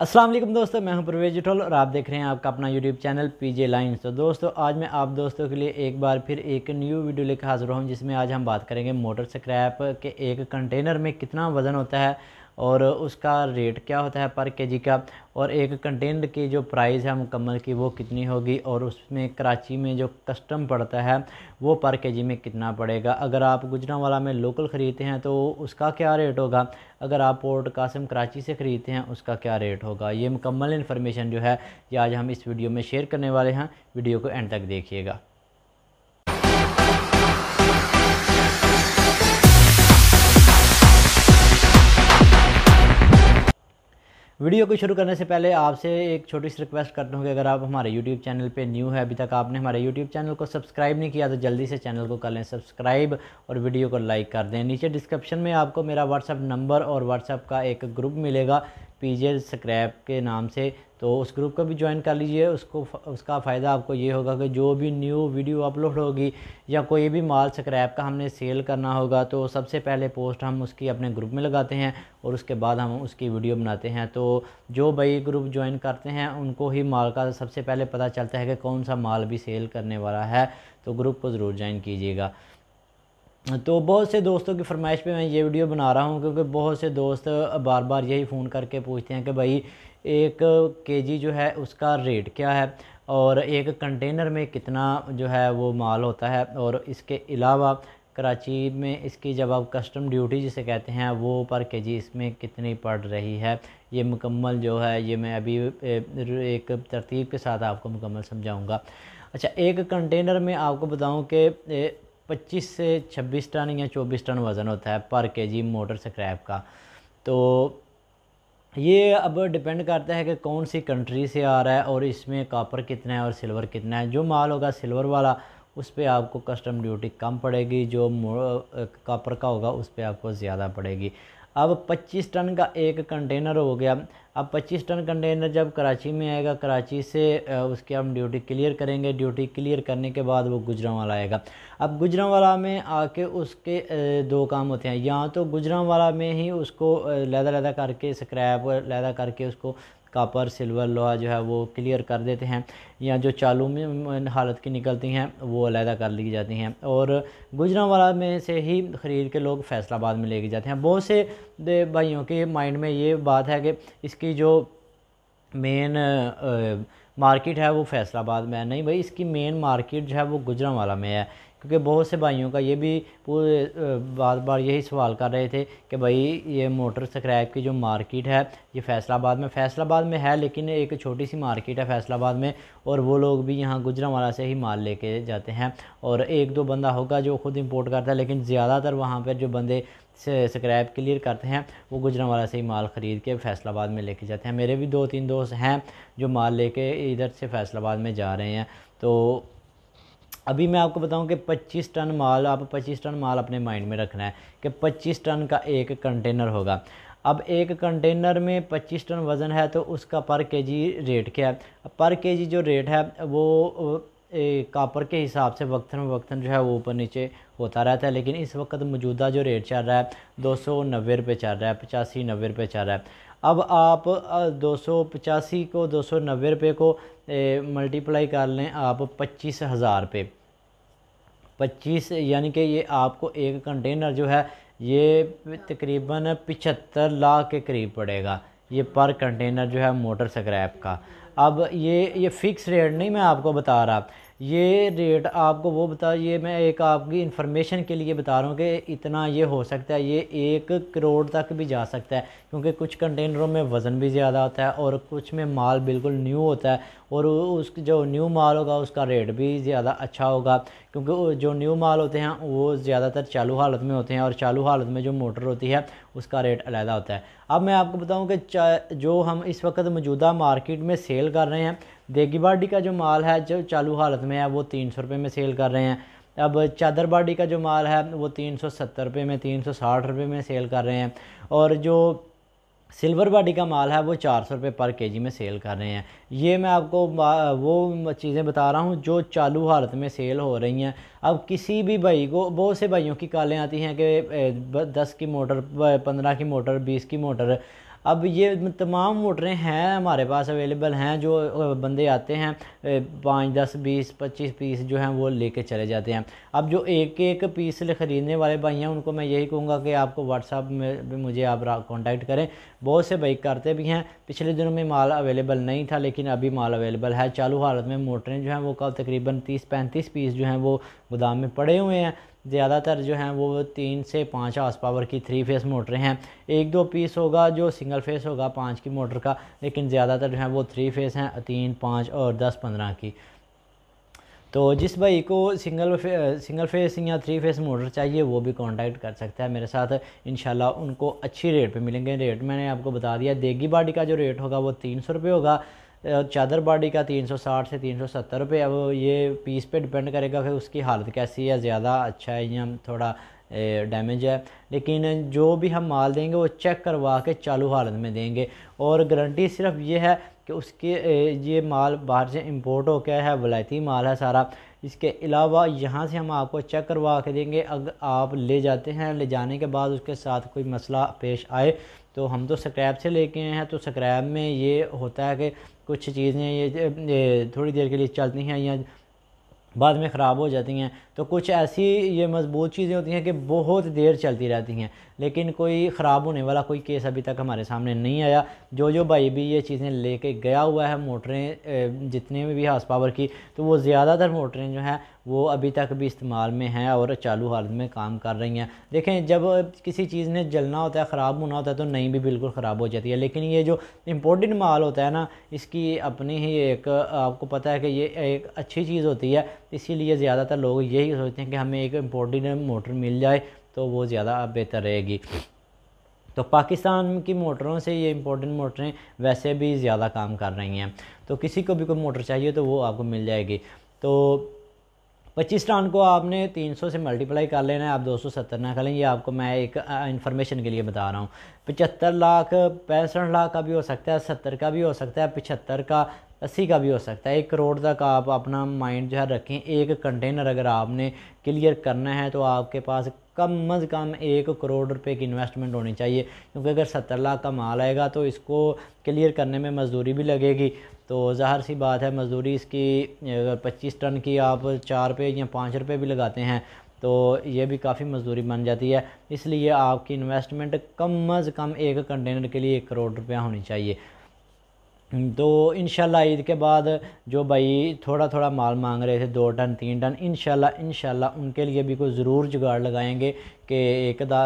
असलम दोस्तों मैं हूं परवेज जटोल और आप देख रहे हैं आपका अपना यूट्यूब चैनल पीजे लाइन्स तो दोस्तों आज मैं आप दोस्तों के लिए एक बार फिर एक न्यू वीडियो लेकर हाजिर हूं जिसमें आज हम बात करेंगे मोटर स्क्रैप के एक कंटेनर में कितना वज़न होता है और उसका रेट क्या होता है पर केजी का और एक कंटेंट की जो प्राइस है मुकम्मल की वो कितनी होगी और उसमें कराची में जो कस्टम पड़ता है वो पर केजी में कितना पड़ेगा अगर आप गुजरावाला में लोकल ख़रीदते हैं तो उसका क्या रेट होगा अगर आप पोर्ट कासम कराची से ख़रीदते हैं उसका क्या रेट होगा ये मुकम्मल इन्फॉर्मेशन जो है ये आज हम इस वीडियो में शेयर करने वाले हैं वीडियो को एंड तक देखिएगा वीडियो को शुरू करने से पहले आपसे एक छोटी सी रिक्वेस्ट करता हूँ कि अगर आप हमारे यूट्यूब चैनल पे न्यू है अभी तक आपने हमारे यूट्यूब चैनल को सब्सक्राइब नहीं किया तो जल्दी से चैनल को कर लें सब्सक्राइब और वीडियो को लाइक कर दें नीचे डिस्क्रिप्शन में आपको मेरा व्हाट्सअप नंबर और व्हाट्सअप का एक ग्रुप मिलेगा पीजे स्क्रैप के नाम से तो उस ग्रुप को भी ज्वाइन कर लीजिए उसको उसका फ़ायदा आपको ये होगा कि जो भी न्यू वीडियो अपलोड होगी या कोई भी माल स्क्रैप का हमने सेल करना होगा तो सबसे पहले पोस्ट हम उसकी अपने ग्रुप में लगाते हैं और उसके बाद हम उसकी वीडियो बनाते हैं तो जो भाई ग्रुप ज्वाइन करते हैं उनको ही माल का सबसे पहले पता चलता है कि कौन सा माल भी सेल करने वाला है तो ग्रुप को ज़रूर ज्वाइन कीजिएगा तो बहुत से दोस्तों की फरमाइश पे मैं ये वीडियो बना रहा हूँ क्योंकि बहुत से दोस्त बार बार यही फ़ोन करके पूछते हैं कि भाई एक केजी जो है उसका रेट क्या है और एक कंटेनर में कितना जो है वो माल होता है और इसके अलावा कराची में इसकी जब आप कस्टम ड्यूटी जिसे कहते हैं वो पर के जी इसमें कितनी पड़ रही है ये मुकम्मल जो है ये मैं अभी एक तरतीब के साथ आपको मुकम्मल समझाऊँगा अच्छा एक कंटेनर में आपको बताऊँ कि 25 से 26 टन या 24 टन वज़न होता है पर के जी मोटर स्क्रैप का तो ये अब डिपेंड करता है कि कौन सी कंट्री से आ रहा है और इसमें कॉपर कितना है और सिल्वर कितना है जो माल होगा सिल्वर वाला उस पर आपको कस्टम ड्यूटी कम पड़ेगी जो कॉपर का होगा उस पर आपको ज़्यादा पड़ेगी अब 25 टन का एक कंटेनर हो गया अब 25 टन कंटेनर जब कराची में आएगा कराची से उसके हम ड्यूटी क्लियर करेंगे ड्यूटी क्लियर करने के बाद वो गुजरावाला आएगा अब गुजरावाला में आके उसके दो काम होते हैं या तो गुजरावाला में ही उसको लैदा लैदा करके स्क्रैप लैदा करके उसको कापर सिल्वर लोहा जो है वो क्लियर कर देते हैं या जो चालू में हालत की निकलती हैं वो अलहदा कर ली जाती हैं और गुजरावाला में से ही ख़रीद के लोग फैसलाबाद में लेके जाते हैं बहुत से भाइयों के माइंड में ये बात है कि इसकी जो मेन मार्केट है वो फैसलाबाद में है नहीं भाई इसकी मेन मार्केट जो है वो गुजरावाला में है क्योंकि बहुत से भाइयों का ये भी पूरे बार बार यही सवाल कर रहे थे कि भाई ये मोटर स्क्रैप की जो मार्केट है ये फैसलाबाद में फैसलाबाद में है लेकिन एक छोटी सी मार्केट है फैसलाबाद में और वो लोग भी यहाँ गुजरावाला से ही माल लेके जाते हैं और एक दो बंदा होगा जो ख़ुद इम्पोर्ट करता है लेकिन ज़्यादातर वहाँ पर जो बंदे स्क्रैप क्लियर करते हैं वो गुजरावाला से ही माल ख़रीद के फैसलाबाद में लेके जाते हैं मेरे भी दो तीन दोस्त हैं जो माल लेके इधर से फैसलाबाद में जा रहे हैं तो अभी मैं आपको बताऊं कि 25 टन माल आप 25 टन माल अपने माइंड में रखना है कि 25 टन का एक कंटेनर होगा अब एक कंटेनर में 25 टन वज़न है तो उसका पर केजी रेट क्या है पर केजी जो रेट है वो कापर के हिसाब से वक्ता वक्ता जो है वो ऊपर नीचे होता रहता है लेकिन इस वक्त मौजूदा जो रेट चल रहा है दो सौ नब्बे रुपये चल रहा है पचासी नब्बे रुपये चल रहा है अब आप दो सौ पचासी को दो सौ नब्बे रुपये को मल्टीप्लाई कर लें आप पच्चीस हज़ार रुपये पच्चीस यानी कि ये आपको एक कंटेनर जो है ये तकरीबन पचहत्तर लाख के करीब पड़ेगा ये पर कंटेनर जो है मोटर स्क्रैप का अब ये ये फ़िक्स रेट नहीं मैं आपको बता रहा ये रेट आपको वो बता ये मैं एक आपकी इन्फॉर्मेशन के लिए बता रहा हूँ कि इतना ये हो सकता है ये एक करोड़ तक भी जा सकता है क्योंकि कुछ कंटेनरों में वज़न भी ज़्यादा होता है और कुछ में माल बिल्कुल न्यू होता है और उस जो न्यू माल होगा उसका रेट भी ज़्यादा अच्छा होगा क्योंकि जो न्यू माल होते हैं वो ज़्यादातर चालू हालत में होते हैं और चालू हालत में जो मोटर होती है उसका रेट अलहदा होता है अब मैं आपको बताऊँ कि जो हम इस वक्त मौजूदा मार्केट में सेल कर रहे हैं देगी बाडी का जो माल है जो चालू हालत में है वो तीन सौ रुपये में सेल कर रहे हैं अब चादर बाडी का जो माल है वो तीन सौ सत्तर रुपये में तीन सौ साठ रुपये में सेल कर रहे हैं और जो सिल्वर बाडी का माल है वो चार सौ रुपये पर केजी में सेल कर रहे हैं ये मैं आपको वो चीज़ें बता रहा हूँ जो चालू हालत में सेल हो रही हैं अब किसी भी भाई को बहुत से भाइयों की कॉलें आती हैं कि दस की मोटर पंद्रह की मोटर बीस की मोटर अब ये तमाम मोटरें हैं हमारे पास अवेलेबल हैं जो बंदे आते हैं पाँच दस बीस पच्चीस पीस जो हैं वो लेके चले जाते हैं अब जो एक एक पीस ख़रीदने वाले भाई हैं उनको मैं यही कहूँगा कि आपको व्हाट्सअप में मुझे आप कॉन्टैक्ट करें बहुत से बाइक करते भी हैं पिछले दिनों में माल अवेलेबल नहीं था लेकिन अभी माल अवेलेबल है चालू हालत में मोटरें जो हैं वो कल तकरीबन तीस पैंतीस पीस जो हैं वो गोदाम में पड़े हुए हैं ज़्यादातर जो हैं वो तीन से पाँच हाउस पावर की थ्री फेस मोटरें हैं एक दो पीस होगा जो सिंगल फेस होगा पाँच की मोटर का लेकिन ज़्यादातर जो है वो थ्री फेस हैं तीन पाँच और दस पंद्रह की तो जिस भाई को सिंगल फे, सिंगल फेस या थ्री फेस मोटर चाहिए वो भी कांटेक्ट कर सकता है मेरे साथ इन उनको अच्छी रेट पे मिलेंगे रेट मैंने आपको बता दिया देगी बाड़ी का जो रेट होगा वो तीन सौ रुपये होगा चादर बाडी का 360 से 370 रुपये अब ये पीस पे डिपेंड करेगा फिर उसकी हालत कैसी है ज़्यादा अच्छा है या थोड़ा डैमेज है लेकिन जो भी हम माल देंगे वो चेक करवा के चालू हालत में देंगे और गारंटी सिर्फ ये है कि उसके ये माल बाहर से इम्पोर्ट हो गया है वलायती माल है सारा इसके अलावा यहाँ से हम आपको चेक करवा के देंगे अगर आप ले जाते हैं ले जाने के बाद उसके साथ कोई मसला पेश आए तो हम तो स्क्रैप से लेके हैं तो स्क्रैप में ये होता है कि कुछ चीज़ें ये, ये थोड़ी देर के लिए चलती हैं या बाद में ख़राब हो जाती हैं तो कुछ ऐसी ये मजबूत चीज़ें होती हैं कि बहुत देर चलती रहती हैं लेकिन कोई ख़राब होने वाला कोई केस अभी तक हमारे सामने नहीं आया जो जो भाई भी ये चीज़ें लेके गया हुआ है मोटरें जितने भी हाउस पावर की तो वो ज़्यादातर मोटरें जो हैं वो अभी तक भी इस्तेमाल में हैं और चालू हालत में काम कर रही हैं देखें जब किसी चीज़ ने जलना होता है ख़राब होना होता है तो नहीं भी बिल्कुल ख़राब हो जाती है लेकिन ये जो इम्पोर्टेड माल होता है ना इसकी अपनी ही एक आपको पता है कि ये एक अच्छी चीज़ होती है इसीलिए ज़्यादातर लोग यही सोचते हैं कि हमें एक इम्पोर्टेड मोटर मिल जाए तो वो ज़्यादा बेहतर रहेगी तो पाकिस्तान की मोटरों से ये इम्पोर्टेंट मोटरें वैसे भी ज़्यादा काम कर रही हैं तो किसी को भी कोई मोटर चाहिए तो वो आपको मिल जाएगी तो पच्चीस टन को आपने तीन सौ से मल्टीप्लाई कर लेना है आप दो सौ सत्तर ना करें ये आपको मैं एक इन्फॉर्मेशन के लिए बता रहा हूँ पचहत्तर लाख पैंसठ लाख का भी हो सकता है सत्तर का भी हो सकता है पिछहत्तर का अस्सी का भी हो सकता है एक करोड़ तक आप अपना माइंड जो है रखें एक कंटेनर अगर आपने क्लियर करना है तो आपके पास कम अज़ कम एक करोड़ रुपए की इन्वेस्टमेंट होनी चाहिए क्योंकि अगर सत्तर लाख का माल आएगा तो इसको क्लियर करने में मजदूरी भी लगेगी तो ज़ाहिर सी बात है मजदूरी इसकी अगर पच्चीस टन की आप चार रुपये या पाँच रुपये भी लगाते हैं तो ये भी काफ़ी मजदूरी बन जाती है इसलिए आपकी इन्वेस्टमेंट कम अज़ कम एक कंटेनर के लिए एक करोड़ रुपया होनी चाहिए तो इन ईद के बाद जो भाई थोड़ा थोड़ा माल मांग रहे थे दो टन तीन टन इन इन उनके लिए भी कोई ज़रूर जुगाड़ लगाएंगे कि एक आधा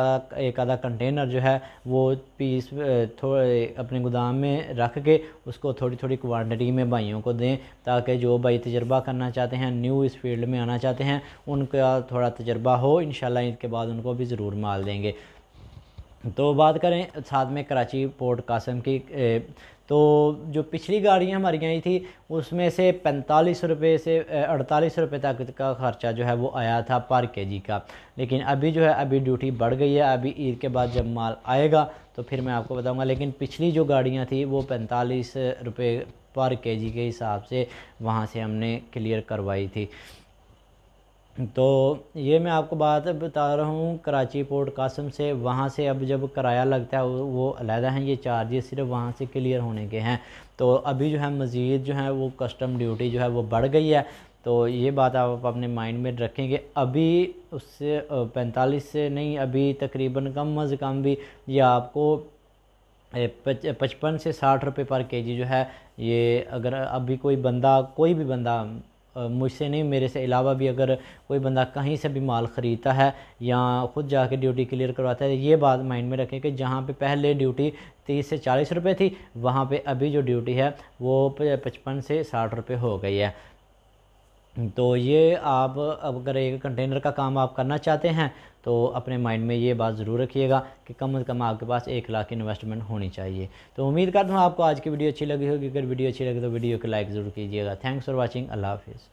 एक आधा कंटेनर जो है वो पीस थोड़े अपने गोदाम में रख के उसको थोड़ी थोड़ी क्वांटिटी में भाइयों को दें ताकि जो भाई तजर्बा करना चाहते हैं न्यू इस फील्ड में आना चाहते हैं उनका थोड़ा तजर्बा हो इन ईद के बाद उनको भी ज़रूर माल देंगे तो बात करें साथ में कराची पोर्ट कासम की ए, तो जो पिछली गाड़ियाँ हमारी आई थी उसमें से पैंतालीस रुपये से अड़तालीस रुपये तक का ख़र्चा जो है वो आया था पर के जी का लेकिन अभी जो है अभी ड्यूटी बढ़ गई है अभी ईद के बाद जब माल आएगा तो फिर मैं आपको बताऊंगा लेकिन पिछली जो गाड़ियाँ थी वो पैंतालीस रुपये पर के जी के हिसाब से वहाँ से हमने क्लियर करवाई थी तो ये मैं आपको बात बता रहा हूँ कराची पोर्ट कासम से वहाँ से अब जब किराया लगता है वो अलहदा हैं ये चार्जेस सिर्फ वहाँ से क्लियर होने के हैं तो अभी जो है मज़ीद जो है वो कस्टम ड्यूटी जो है वो बढ़ गई है तो ये बात आप अपने माइंड में रखेंगे अभी उससे पैंतालीस से नहीं अभी तकरीबन कम अज़ कम भी ये आपको पचपन से साठ रुपये पर जी जो है ये अगर अभी कोई बंदा कोई भी बंदा मुझसे नहीं मेरे से अलावा भी अगर कोई बंदा कहीं से भी माल ख़रीदता है या ख़ुद जाके ड्यूटी क्लियर करवाता है ये बात माइंड में रखें कि जहाँ पे पहले ड्यूटी तीस से चालीस रुपये थी वहाँ पे अभी जो ड्यूटी है वो पचपन से साठ रुपये हो गई है तो ये आप अगर एक कंटेनर का काम आप करना चाहते हैं तो अपने माइंड में ये बात ज़रूर रखिएगा कि कम से कम आपके पास एक लाख इन्वेस्टमेंट होनी चाहिए तो उम्मीद करता हूँ आपको आज की वीडियो अच्छी लगी होगी अगर वीडियो अच्छी लगी तो वीडियो को लाइक ज़रूर कीजिएगा थैंक्स फॉर वॉचिंग अल्लाह हाफिज़